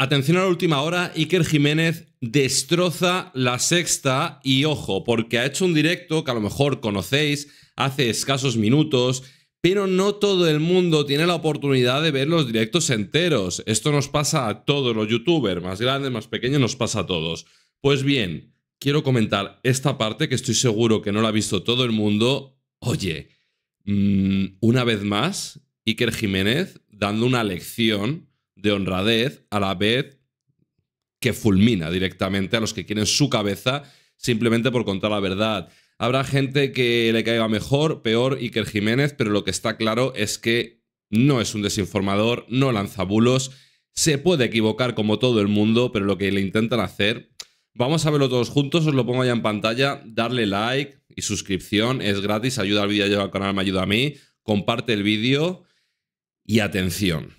Atención a la última hora, Iker Jiménez destroza la sexta y ojo, porque ha hecho un directo que a lo mejor conocéis hace escasos minutos, pero no todo el mundo tiene la oportunidad de ver los directos enteros. Esto nos pasa a todos los youtubers, más grandes, más pequeños, nos pasa a todos. Pues bien, quiero comentar esta parte que estoy seguro que no la ha visto todo el mundo. Oye, mm, una vez más, Iker Jiménez dando una lección de honradez a la vez que fulmina directamente a los que quieren su cabeza simplemente por contar la verdad. Habrá gente que le caiga mejor, peor Iker Jiménez, pero lo que está claro es que no es un desinformador, no lanza bulos, se puede equivocar como todo el mundo, pero lo que le intentan hacer, vamos a verlo todos juntos, os lo pongo allá en pantalla, darle like y suscripción, es gratis, ayuda al vídeo, al canal, me ayuda a mí, comparte el vídeo y atención.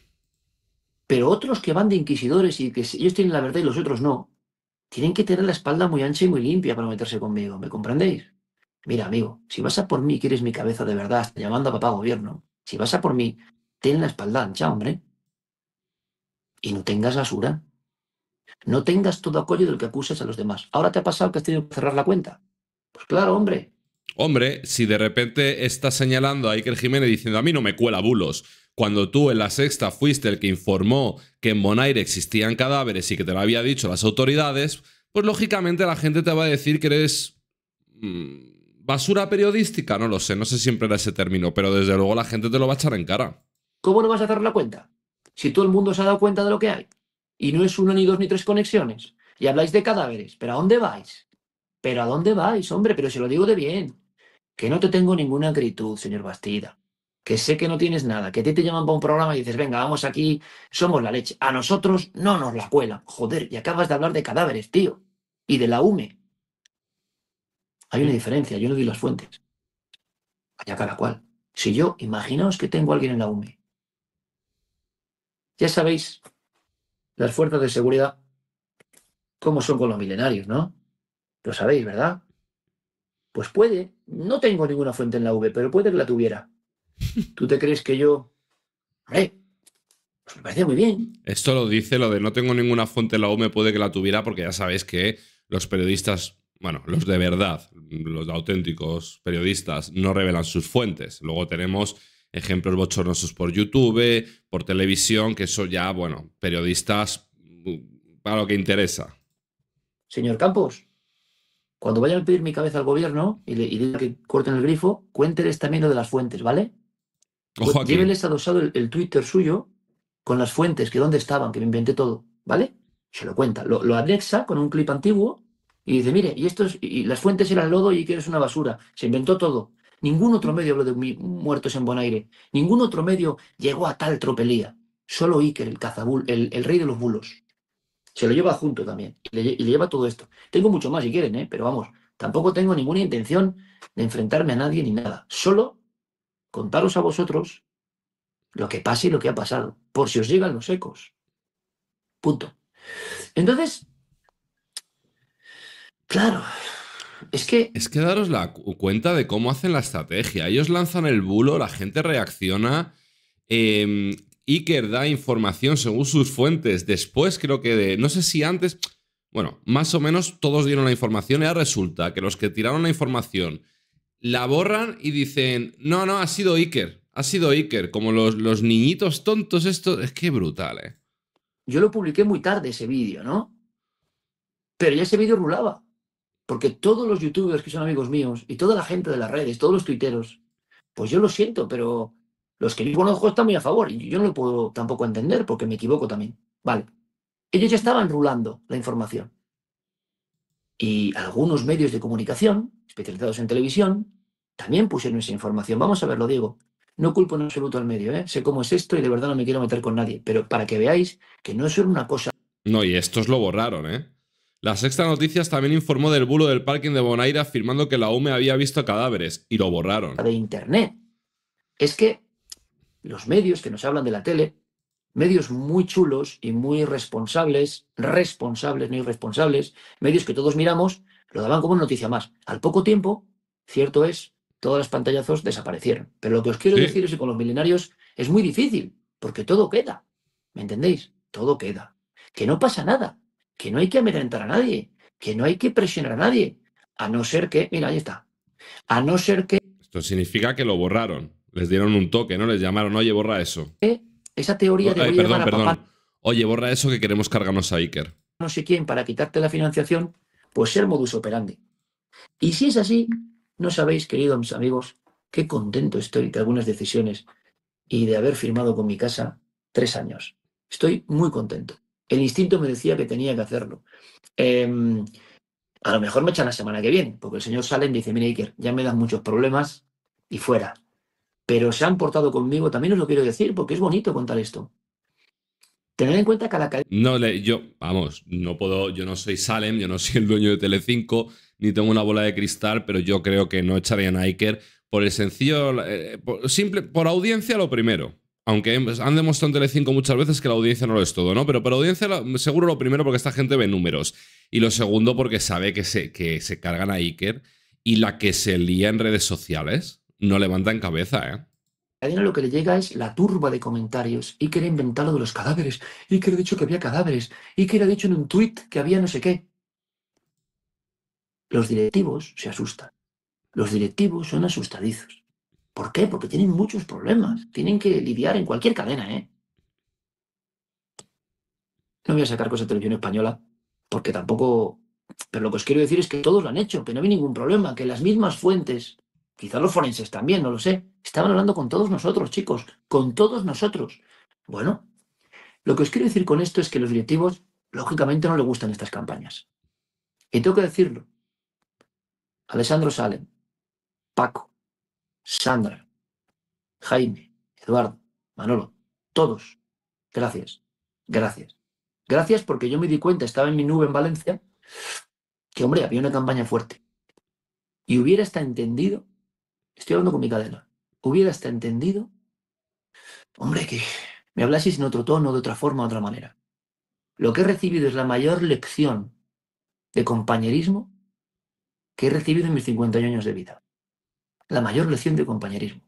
Pero otros que van de inquisidores y que ellos tienen la verdad y los otros no, tienen que tener la espalda muy ancha y muy limpia para meterse conmigo. ¿Me comprendéis? Mira, amigo, si vas a por mí y quieres mi cabeza de verdad, llamando a papá gobierno, si vas a por mí, ten la espalda ancha, hombre. Y no tengas basura. No tengas todo acollo del que acuses a los demás. Ahora te ha pasado que has tenido que cerrar la cuenta. Pues claro, hombre. Hombre, si de repente estás señalando a Iker Jiménez diciendo a mí no me cuela bulos, cuando tú en la sexta fuiste el que informó que en Bonaire existían cadáveres y que te lo había dicho las autoridades, pues lógicamente la gente te va a decir que eres mm, basura periodística, no lo sé, no sé siempre era ese término, pero desde luego la gente te lo va a echar en cara. ¿Cómo no vas a hacer la cuenta? Si todo el mundo se ha dado cuenta de lo que hay y no es uno ni dos ni tres conexiones y habláis de cadáveres, pero ¿a dónde vais? ¿Pero a dónde vais, hombre? Pero se lo digo de bien, que no te tengo ninguna gritud, señor Bastida que sé que no tienes nada, que a te llaman para un programa y dices, venga, vamos aquí, somos la leche. A nosotros no nos la cuelan. Joder, y acabas de hablar de cadáveres, tío, y de la UME. Hay una diferencia, yo no di las fuentes. Allá cada cual. Si yo, imaginaos que tengo a alguien en la UME. Ya sabéis, las fuerzas de seguridad, cómo son con los milenarios, ¿no? Lo sabéis, ¿verdad? Pues puede, no tengo ninguna fuente en la V, e, pero puede que la tuviera. ¿Tú te crees que yo... ¿Eh? Pues me parece muy bien. Esto lo dice lo de no tengo ninguna fuente, la UME, puede que la tuviera, porque ya sabéis que los periodistas, bueno, los de verdad, los auténticos periodistas, no revelan sus fuentes. Luego tenemos ejemplos bochornosos por YouTube, por televisión, que eso ya, bueno, periodistas para lo que interesa. Señor Campos, cuando vayan a pedir mi cabeza al gobierno y, le, y que corten el grifo, cuéntenles también lo de las fuentes, ¿vale? Ojo el, Twitter suyo con las fuentes, que dónde estaban, que me inventé todo, ¿vale? Se lo cuenta, lo, anexa con un clip antiguo y dice, mire, y, esto es, y las fuentes eran lodo y que es una basura, se inventó todo. Ningún otro medio habló de muertos en Aire, ningún otro medio llegó a tal tropelía. Solo Iker, el cazabul, el, rey de los bulos. Se lo lleva junto también y le, le lleva todo esto. Tengo mucho más si quieren, ¿eh? pero vamos, tampoco tengo ninguna intención de enfrentarme a nadie ni nada. Solo contaros a vosotros lo que pasa y lo que ha pasado, por si os llegan los ecos. Punto. Entonces, claro, es que... Es que daros la cuenta de cómo hacen la estrategia. Ellos lanzan el bulo, la gente reacciona. y em, Iker da información según sus fuentes. Después creo que de... No sé si antes... Bueno, más o menos todos dieron la información y ahora resulta que los que tiraron la información la borran y dicen, no, no, ha sido Iker, ha sido Iker, como los, los niñitos tontos, esto es que brutal, ¿eh? Yo lo publiqué muy tarde ese vídeo, ¿no? Pero ya ese vídeo rulaba, porque todos los youtubers que son amigos míos y toda la gente de las redes, todos los tuiteros, pues yo lo siento, pero los que no conozco están muy a favor y yo no lo puedo tampoco entender porque me equivoco también. Vale. Ellos ya estaban rulando la información y algunos medios de comunicación especializados en televisión también pusieron esa información. Vamos a verlo, Diego. No culpo en absoluto al medio, ¿eh? sé cómo es esto y de verdad no me quiero meter con nadie, pero para que veáis que no es solo una cosa. No, y estos lo borraron, ¿eh? La sexta noticias también informó del bulo del parking de Bonaire afirmando que la UME había visto cadáveres y lo borraron. De Internet. Es que los medios que nos hablan de la tele medios muy chulos y muy responsables, responsables, no irresponsables, medios que todos miramos, lo daban como noticia más. Al poco tiempo, cierto es, todas las pantallazos desaparecieron. Pero lo que os quiero decir es que con los milenarios es muy difícil, porque todo queda. ¿Me entendéis? Todo queda. Que no pasa nada, que no hay que amedrentar a nadie, que no hay que presionar a nadie, a no ser que, mira, ahí está. A no ser que... Esto significa que lo borraron, les dieron un toque, ¿no? Les llamaron, oye, borra eso. Esa teoría oh, de que a Oye, borra eso que queremos cargarnos a Iker. No sé quién para quitarte la financiación, pues ser modus operandi. Y si es así, no sabéis, queridos amigos, qué contento estoy de algunas decisiones y de haber firmado con mi casa tres años. Estoy muy contento. El instinto me decía que tenía que hacerlo. Em, a lo mejor me echan la semana que viene, porque el señor Salen dice, mira Iker, ya me das muchos problemas y fuera pero se han portado conmigo, también os lo quiero decir, porque es bonito contar esto. Tener en cuenta cada No, yo, vamos, no puedo, yo no soy Salem, yo no soy el dueño de Telecinco, ni tengo una bola de cristal, pero yo creo que no echarían a Iker por el sencillo, eh, por, simple, por audiencia lo primero. Aunque han demostrado en Telecinco muchas veces que la audiencia no lo es todo, ¿no? Pero por audiencia seguro lo primero porque esta gente ve números. Y lo segundo porque sabe que se, que se cargan a Iker y la que se lía en redes sociales no levantan cabeza, ¿eh? A cadena lo que le llega es la turba de comentarios. y le ha inventado de los cadáveres. y ha dicho que había cadáveres. y le ha dicho en un tuit que había no sé qué. Los directivos se asustan. Los directivos son asustadizos. ¿Por qué? Porque tienen muchos problemas. Tienen que lidiar en cualquier cadena, ¿eh? No voy a sacar cosas de televisión española, porque tampoco... Pero lo que os quiero decir es que todos lo han hecho, que no hay ningún problema, que las mismas fuentes Quizás los forenses también, no lo sé. Estaban hablando con todos nosotros, chicos, con todos nosotros. Bueno, lo que os quiero decir con esto es que los directivos, lógicamente, no les gustan estas campañas. Y tengo que decirlo. Alessandro Salen, Paco, Sandra, Jaime, Eduardo, Manolo, todos. Gracias, gracias. Gracias porque yo me di cuenta, estaba en mi nube en Valencia, que, hombre, había una campaña fuerte. Y hubiera hasta entendido Estoy hablando con mi cadena. Hubieras entendido, hombre, que me hablasis en otro tono, de otra forma, de otra manera. Lo que he recibido es la mayor lección de compañerismo que he recibido en mis 50 años de vida. La mayor lección de compañerismo.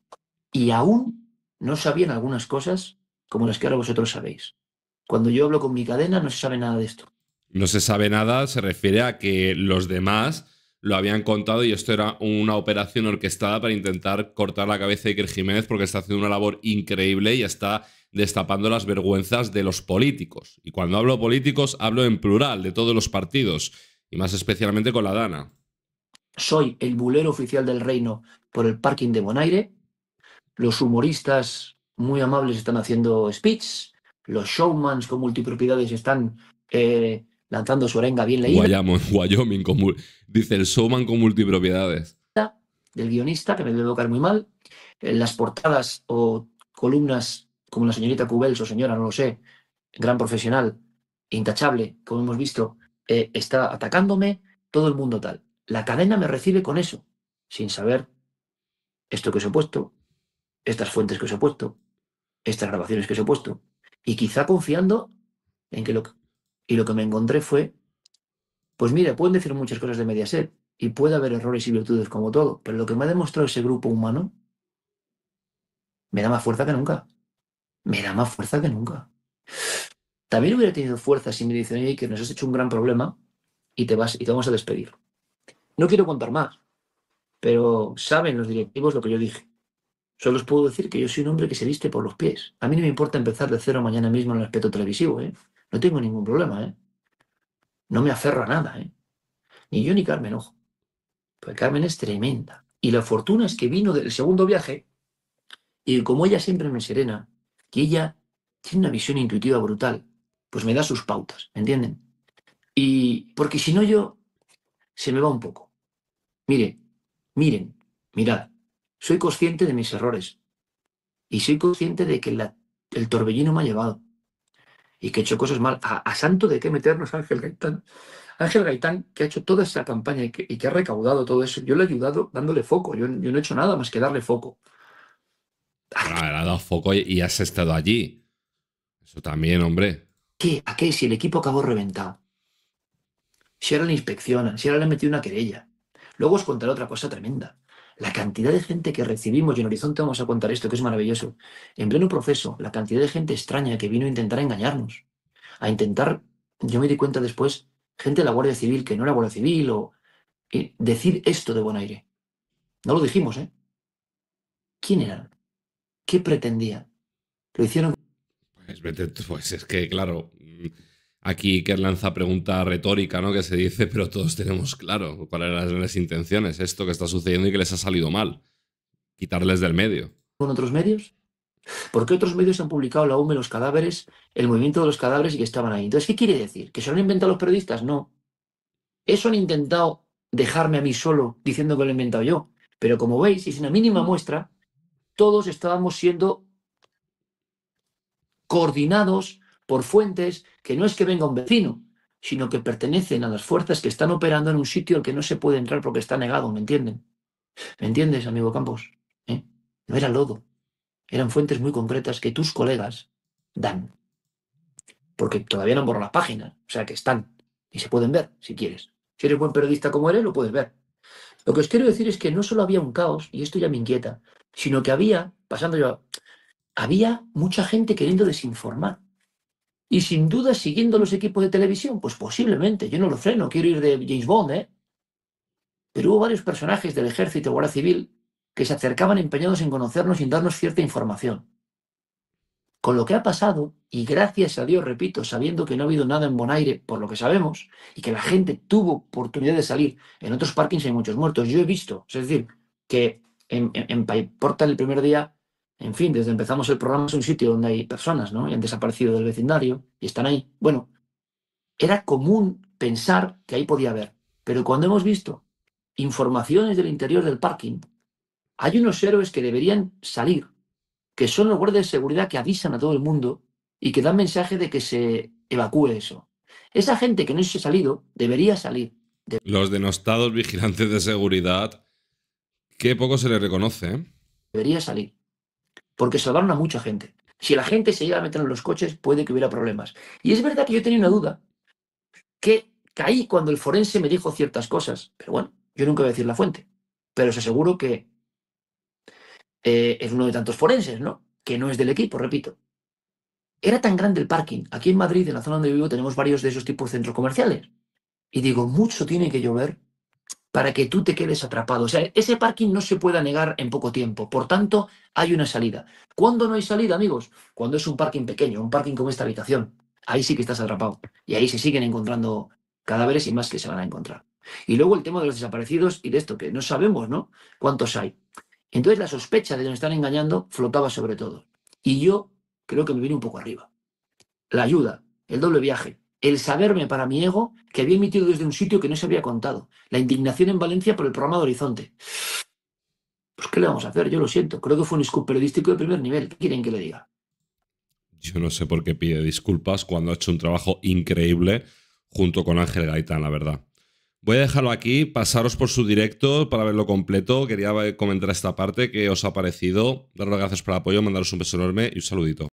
Y aún no sabían algunas cosas como las que ahora vosotros sabéis. Cuando yo hablo con mi cadena no se sabe nada de esto. No se sabe nada, se refiere a que los demás lo habían contado y esto era una operación orquestada para intentar cortar la cabeza de Iker Jiménez porque está haciendo una labor increíble y está destapando las vergüenzas de los políticos. Y cuando hablo políticos, hablo en plural, de todos los partidos, y más especialmente con la Dana. Soy el bulero oficial del reino por el parking de Bonaire. Los humoristas muy amables están haciendo speech. Los showmans con multipropiedades están eh, lanzando su arenga bien leída. Guayamo, Wyoming, dice el Soman con multipropiedades. Del guionista, que me debe tocar muy mal. Eh, las portadas o columnas, como la señorita Cubels o señora, no lo sé, gran profesional, intachable, como hemos visto, eh, está atacándome, todo el mundo tal. La cadena me recibe con eso, sin saber esto que os he puesto, estas fuentes que os he puesto, estas grabaciones que os he puesto, y quizá confiando en que lo que y lo que me encontré fue, pues mira, pueden decir muchas cosas de Mediaset y puede haber errores y virtudes como todo, pero lo que me ha demostrado ese grupo humano me da más fuerza que nunca. Me da más fuerza que nunca. También hubiera tenido fuerza si me dicen, que nos has hecho un gran problema y te vas y te vamos a despedir. No quiero contar más, pero saben los directivos lo que yo dije. Solo os puedo decir que yo soy un hombre que se viste por los pies. A mí no me importa empezar de cero mañana mismo en el aspecto televisivo. ¿eh? No tengo ningún problema, ¿eh? No me aferro a nada, ¿eh? Ni yo ni Carmen, ojo. Porque Carmen es tremenda. Y la fortuna es que vino del segundo viaje y como ella siempre me serena, que ella tiene una visión intuitiva brutal, pues me da sus pautas, ¿me entienden? Y porque si no yo, se me va un poco. Mire, miren, mirad, soy consciente de mis errores y soy consciente de que el torbellino me ha llevado y que ha hecho cosas mal. ¿A, santo de qué meternos Ángel Gaitán? Ángel Gaitán, que ha hecho toda esa campaña y que, ha recaudado todo eso, yo le he ayudado dándole foco. Yo, no he hecho nada más que darle foco. le ha dado foco y has estado allí. Eso también, hombre. ¿Qué? ¿A qué? Si el equipo acabó reventado. Si ahora le inspeccionan, si ahora le han metido una querella. Luego os contaré otra cosa tremenda. La cantidad de gente que recibimos, y en Horizonte vamos a contar esto, que es maravilloso, en pleno proceso, la cantidad de gente extraña que vino a intentar engañarnos, a intentar, yo me di cuenta después, gente de la Guardia Civil que no era Guardia Civil, o decir esto de buen aire. No lo dijimos, ¿eh? ¿Quién era? ¿Qué pretendía? Lo hicieron. pues, pues es que, claro, mm, aquí que lanza pregunta retórica, ¿no? Que se dice, pero todos tenemos claro cuáles eran las intenciones, esto que está sucediendo y que les ha salido mal. Quitarles del medio. ¿Con otros medios? ¿Por qué otros medios han publicado la UME, los cadáveres, el movimiento de los cadáveres y que estaban ahí. Entonces, ¿qué quiere decir? ¿Que se lo han inventado los periodistas? No. Eso han intentado dejarme a mí solo diciendo que lo he inventado yo. Pero como veis, y sin la mínima muestra, todos estábamos siendo coordinados por fuentes que no es que venga un vecino, sino que pertenecen a las fuerzas que están operando en un sitio al que no se puede entrar porque está negado, ¿me entienden? ¿Me entiendes, amigo Campos? ¿Eh? No era lodo, eran fuentes muy concretas que tus colegas dan, porque todavía no han borrado las páginas, o sea que están y se pueden ver si quieres. Si eres buen periodista como eres, lo puedes ver. Lo que os quiero decir es que no solo había un caos, y esto ya me inquieta, sino que había, pasando yo, había mucha gente queriendo desinformar. Y sin duda, siguiendo los equipos de televisión, pues posiblemente, yo no lo freno, quiero ir de James Bond, ¿eh? Pero hubo varios personajes del ejército o guardia civil que se acercaban empeñados en conocernos y en darnos cierta información. Con lo que ha pasado, y gracias a Dios, repito, sabiendo que no ha habido nada en Bonaire, por lo que sabemos, y que la gente tuvo oportunidad de salir, en otros parkings hay muchos muertos, yo he visto, es decir, que en, en, en el primer día en fin, desde empezamos el programa es un sitio donde hay personas, ¿no? Y han desaparecido del vecindario y están ahí. Bueno, era común pensar que ahí podía haber. Pero cuando hemos visto informaciones del interior del parking, hay unos héroes que deberían salir, que son los guardias de seguridad que avisan a todo el mundo y que dan mensaje de que se evacúe eso. Esa gente que no se ha salido debería salir. Los denostados vigilantes de seguridad, qué poco se les reconoce. ¿eh? Debería salir porque salvaron a mucha gente. Si la gente se iba a meter en los coches, puede que hubiera problemas. Y es verdad que yo tenía una duda, que caí cuando el forense me dijo ciertas cosas, pero bueno, yo nunca voy a decir la fuente, pero os aseguro que eh, es uno de tantos forenses, ¿no? Que no es del equipo, repito. Era tan grande el parking. Aquí en Madrid, en la zona donde vivo, tenemos varios de esos tipos de centros comerciales. Y digo, mucho tiene que llover para que tú te quedes atrapado. O sea, ese parking no se pueda negar en poco tiempo. Por tanto, hay una salida. ¿Cuándo no hay salida, amigos? Cuando es un parking pequeño, un parking como esta habitación. Ahí sí que estás atrapado. Y ahí se siguen encontrando cadáveres y más que se van a encontrar. Y luego el tema de los desaparecidos y de esto, que no sabemos, ¿no? ¿Cuántos hay? Entonces la sospecha de que nos están engañando flotaba sobre todo. Y yo creo que me vine un poco arriba. La ayuda, el doble viaje, el saberme para mi ego que había emitido desde un sitio que no se había contado. La indignación en Valencia por el programa de Horizonte. Pues, ¿qué le vamos a hacer? Yo lo siento. Creo que fue un scoop periodístico de primer nivel. ¿Qué quieren que le diga? Yo no sé por qué pide disculpas cuando ha hecho un trabajo increíble junto con Ángel Gaitán, la verdad. Voy a dejarlo aquí, pasaros por su directo para verlo completo. Quería comentar esta parte que os ha parecido. Daros las gracias por el apoyo, mandaros un beso enorme y un saludito.